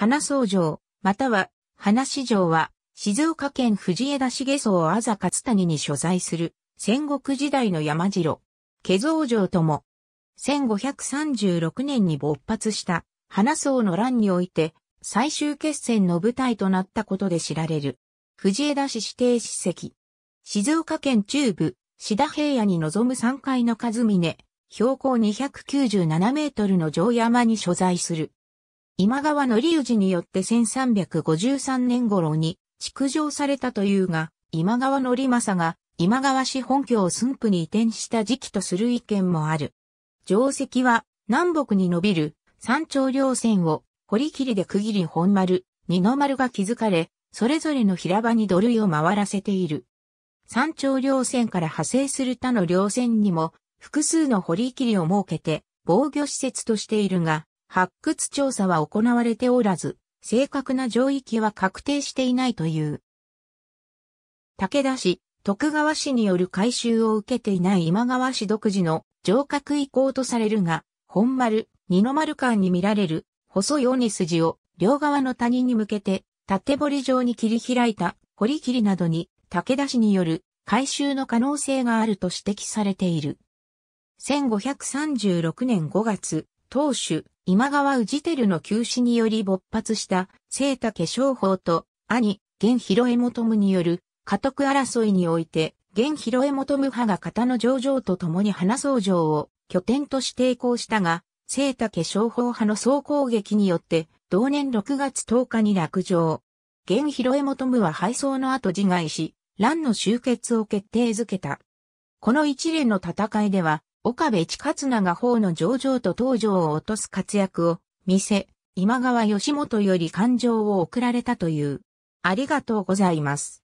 花草城、または花市城は、静岡県藤枝重荘あざ勝谷に所在する戦国時代の山城、下造城とも、1536年に勃発した花草の乱において最終決戦の舞台となったことで知られる、藤枝市指定史跡。静岡県中部、志田平野に臨む3階の数峰、標高297メートルの城山に所在する、今川則氏によって1353年頃に築城されたというが、今川則政が今川氏本拠を駿府に移転した時期とする意見もある。城跡は南北に伸びる山頂稜線を堀切で区切り本丸、二の丸が築かれ、それぞれの平場に土塁を回らせている。山頂稜線から派生する他の稜線にも複数の堀切を設けて防御施設としているが、発掘調査は行われておらず、正確な上域は確定していないという。武田氏、徳川氏による改修を受けていない今川氏独自の城郭移行とされるが、本丸、二の丸間に見られる細い鬼筋を両側の谷に向けて縦堀状に切り開いた堀切りなどに武田氏による改修の可能性があると指摘されている。1536年5月、当主、今川氏輝の急死により勃発した聖武粧法と兄、源広江元による家督争いにおいて、源広江元派が型の上場と共に花僧城を拠点として抵抗したが、聖武粧法派の総攻撃によって、同年6月10日に落城。源広江元は敗走の後自害し、乱の終結を決定づけた。この一連の戦いでは、岡部千勝長法の上場と登場を落とす活躍を見せ、今川義元より感情を送られたという。ありがとうございます。